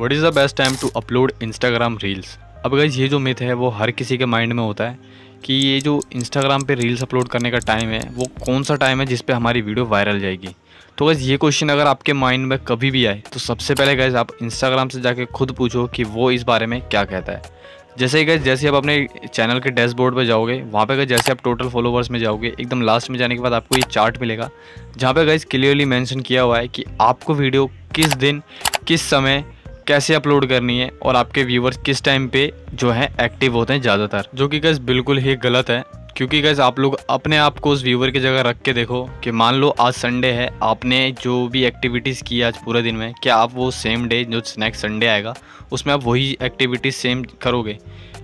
what is the best time to upload Instagram reels अब guys ये जो myth है वो हर किसी के माइंड में होता है कि ये जो इंस्टाग्राम पे रील्स अपलोड करने का टाइम है वो कौन सा टाइम है जिस पे हमारी वीडियो वायरल जाएगी तो गैज़ ये क्वेश्चन अगर आपके माइंड में कभी भी आए तो सबसे पहले गैज़ आप इंस्टाग्राम से जाके खुद पूछो कि वो इस बारे में क्या कहता है जैसे ही गैस जैसे आप अपने चैनल के डैशबोर्ड पर जाओगे वहाँ पर गए जैसे आप टोटल फॉलोवर्स में जाओगे एकदम लास्ट में जाने के बाद आपको ये चार्ट मिलेगा जहाँ पर गैस क्लियरली मैंशन किया हुआ है कि आपको वीडियो किस दिन किस समय कैसे अपलोड करनी है और आपके व्यूवर्स किस टाइम पे जो है एक्टिव होते हैं ज़्यादातर जो कि गैस बिल्कुल ही गलत है क्योंकि गैस आप लोग अपने आप को उस व्यूवर की जगह रख के देखो कि मान लो आज संडे है आपने जो भी एक्टिविटीज़ की आज पूरे दिन में क्या आप वो सेम डे जो नेक्स्ट संडे आएगा उसमें आप वही एक्टिविटीज़ सेम करोगे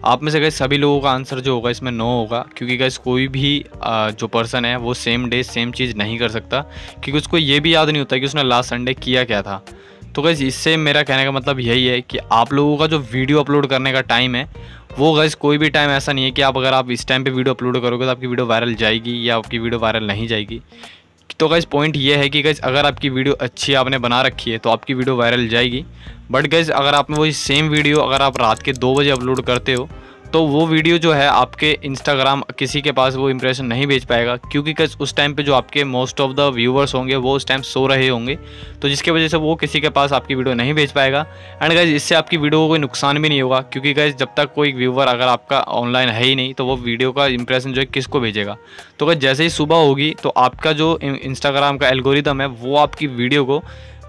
आप में से गए सभी लोगों का आंसर जो होगा इसमें नो होगा क्योंकि गैस कोई भी जो पर्सन है वो सेम डे सेम चीज़ नहीं कर सकता क्योंकि उसको ये भी याद नहीं होता कि उसने लास्ट संडे किया क्या था तो गैस इससे मेरा कहने का मतलब यही है कि आप लोगों का जो वीडियो अपलोड करने का टाइम है वो गैस कोई भी टाइम ऐसा नहीं है कि आप अगर आप इस टाइम पे वीडियो अपलोड करोगे तो आपकी वीडियो वायरल जाएगी या आपकी वीडियो वायरल नहीं जाएगी तो गैस पॉइंट ये है कि गैस अगर आपकी वीडियो अच्छी आपने बना रखी है तो आपकी वीडियो वायरल जाएगी बट गैस अगर आप वही सेम वीडियो अगर आप रात के दो बजे अपलोड करते हो तो वो वीडियो जो है आपके इंस्टाग्राम किसी के पास वो इम्प्रेशन नहीं भेज पाएगा क्योंकि उस टाइम पे जो आपके मोस्ट ऑफ द व्यूवर्स होंगे वो उस टाइम सो रहे होंगे तो जिसके वजह से वो किसी के पास आपकी वीडियो नहीं भेज पाएगा एंड गैज इससे आपकी वीडियो को कोई नुकसान भी नहीं होगा क्योंकि गैज जब तक कोई व्यूवर अगर आपका ऑनलाइन है ही नहीं तो वो वीडियो का इंप्रेशन जो है किसको भेजेगा तो गाइज जैसे ही सुबह होगी तो आपका जो इंस्टाग्राम का एल्गोरिदम है वो आपकी वीडियो को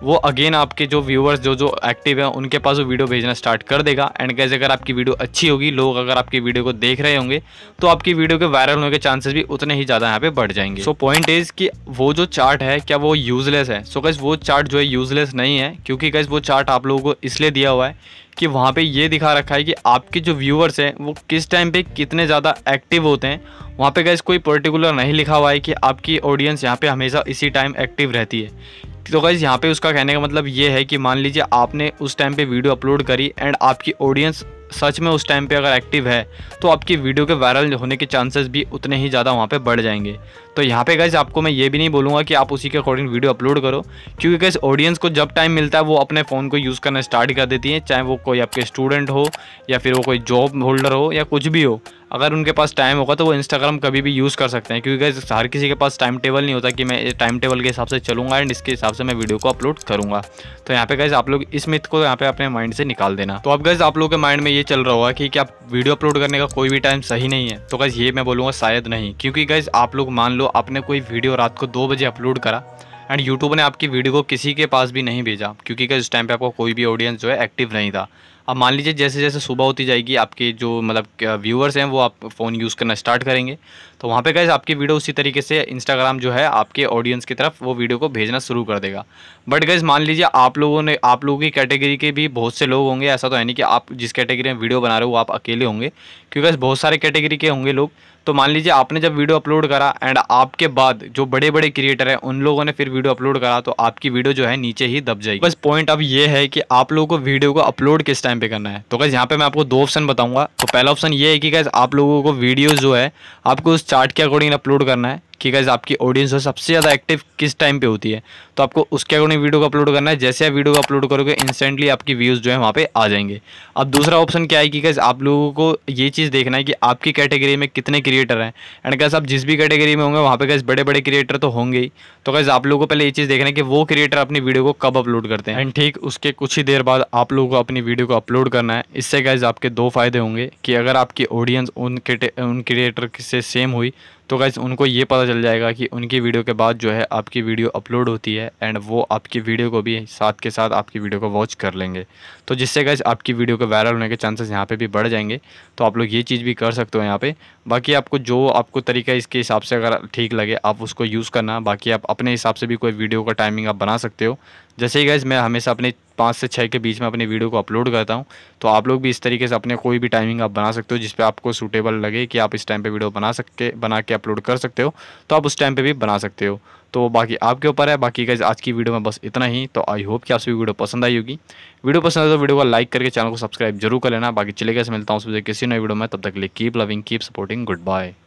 वो अगेन आपके जो व्यूअर्स जो जो एक्टिव हैं उनके पास वो वीडियो भेजना स्टार्ट कर देगा एंड कैसे अगर आपकी वीडियो अच्छी होगी लोग अगर आपकी वीडियो को देख रहे होंगे तो आपकी वीडियो के वायरल होने के चांसेस भी उतने ही ज़्यादा यहाँ पे बढ़ जाएंगे सो पॉइंट इज़ कि वो जो चार्ट है क्या वो यूज़लेस है सो so, गैस वो चार्ट जो है यूज़लेस नहीं है क्योंकि गैस वो चार्ट आप लोगों को इसलिए दिया हुआ है कि वहाँ पर ये दिखा रखा है कि आपके जो व्यूअर्स हैं वो किस टाइम पर कितने ज़्यादा एक्टिव होते हैं वहाँ पे गैस कोई पर्टिकुलर नहीं लिखा हुआ है कि आपकी ऑडियंस यहाँ पे हमेशा इसी टाइम एक्टिव रहती है तो गाइज़ यहाँ पे उसका कहने का मतलब ये है कि मान लीजिए आपने उस टाइम पे वीडियो अपलोड करी एंड आपकी ऑडियंस सच में उस टाइम पे अगर एक्टिव है तो आपकी वीडियो के वायरल होने के चांसेस भी उतने ही ज़्यादा वहाँ पे बढ़ जाएंगे तो यहाँ पे गैस आपको मैं ये भी नहीं बोलूँगा कि आप उसी के अकॉर्डिंग वीडियो अपलोड करो क्योंकि गैस ऑडियंस को जब टाइम मिलता है वो अपने फ़ोन को यूज़ करना स्टार्ट कर देती हैं चाहे वो कोई आपके स्टूडेंट हो या फिर वो कोई जॉब होल्डर हो या कुछ भी हो अगर उनके पास टाइम होगा तो वो इंस्टाग्राम कभी भी यूज़ कर सकते हैं क्योंकि गैस हर किसी के पास टाइम टेबल नहीं होता कि मैं टाइम टेबल के हिसाब से चलूँगा एंड इसके हिसाब से मैं वीडियो को अपलोड करूँगा तो यहाँ पे गैस आप लोग इस मिथ को यहाँ पे अपने माइंड से निकाल देना तो अब गैस आप लोग के माइंड में ये चल रहा होगा कि क्या वीडियो अपलोड करने का कोई भी टाइम सही नहीं है तो गैस ये मैं बोलूँगा शायद नहीं क्योंकि गैस आप लोग मान लो आपने कोई वीडियो रात को दो बजे अपलोड करा एंड यूट्यूब ने आपकी वीडियो को किसी के पास भी नहीं भेजा क्योंकि इस टाइम पे आपका कोई भी ऑडियंस जो है एक्टिव नहीं था अब मान लीजिए जैसे जैसे सुबह होती जाएगी आपके जो मतलब व्यूअर्स हैं वो आप फ़ोन यूज़ करना स्टार्ट करेंगे तो वहाँ पे कैसे आपकी वीडियो उसी तरीके से इंस्टाग्राम जो है आपके ऑडियंस की तरफ वो वीडियो को भेजना शुरू कर देगा बट गैस मान लीजिए आप लोगों ने आप लोगों की कैटेगरी के भी बहुत से लोग होंगे ऐसा तो है नहीं कि आप जिस कैटेगरी में वीडियो बना रहे हो आप अकेले होंगे क्योंकि बहुत सारे कैटेगरी के होंगे लोग तो मान लीजिए आपने जब वीडियो अपलोड करा एंड आपके बाद जो बड़े बड़े क्रिएटर हैं उन लोगों ने फिर वीडियो अपलोड करा तो आपकी वीडियो जो है नीचे ही दब जाएगी बस पॉइंट अब ये है कि आप लोगों को वीडियो को अपलोड किस टाइम पे करना है तो गैस यहाँ पे मैं आपको दो ऑप्शन बताऊंगा तो पहला ऑप्शन ये है कि गैस आप लोगों को वीडियो जो है आपको उस चार्ट के अकॉर्डिंग अपलोड करना है कि गाइज आपकी ऑडियंस जो सबसे ज़्यादा एक्टिव किस टाइम पे होती है तो आपको उसके अकॉर्डिंग वीडियो को अपलोड करना है जैसे आप वीडियो को अपलोड करोगे इंस्टेंटली आपकी व्यूज़ जो है वहाँ पे आ जाएंगे अब दूसरा ऑप्शन क्या है कि कैसे आप लोगों को ये चीज़ देखना है कि आपकी कैटेगरी में कितने क्रिएटर हैं एंड गैस आप जिस भी कैटेगरी में होंगे वहाँ पर गैस बड़े बड़े क्रिएटर तो होंगे ही तो गैस आप लोगों को पहले ये चीज़ देखना है कि वो क्रिएटर अपनी वीडियो को कब अपलोड करते हैं एंड ठीक उसके कुछ ही देर बाद आप लोगों को अपनी वीडियो को अपलोड करना है इससे गैस आपके दो फ़ायदे होंगे कि अगर आपकी ऑडियंस उन उन क्रिएटर से सेम हुई तो गैस उनको ये पता चल जाएगा कि उनकी वीडियो के बाद जो है आपकी वीडियो अपलोड होती है एंड वो आपकी वीडियो को भी साथ के साथ आपकी वीडियो को वॉच कर लेंगे तो जिससे गैस आपकी वीडियो को वायरल होने के चांसेस यहाँ पे भी बढ़ जाएंगे तो आप लोग ये चीज़ भी कर सकते हो यहाँ पर बाकी आपको जो आपको तरीका इसके हिसाब से अगर ठीक लगे आप उसको यूज़ करना बाकी आप अपने हिसाब से भी कोई वीडियो का टाइमिंग आप बना सकते हो जैसे ही गैस मैं हमेशा अपने पाँच से छः के बीच में अपने वीडियो को अपलोड करता हूँ तो आप लोग भी इस तरीके से अपने कोई भी टाइमिंग आप बना सकते हो जिस पे आपको सूटेबल लगे कि आप इस टाइम पे वीडियो बना सके बना के अपलोड कर सकते हो तो आप उस टाइम पे भी बना सकते हो तो बाकी आपके ऊपर है बाकी गैस आज की वीडियो में बस इतना ही तो आई होप कि आपसे वीडियो पसंद आई होगी वीडियो पसंद आए तो वीडियो को लाइक करके चैनल को सब्सक्राइब जरूर कर लेना बाकी चले गए मिलता हूँ किसी नए वीडियो में तब तक लिए keep loving keep supporting good bye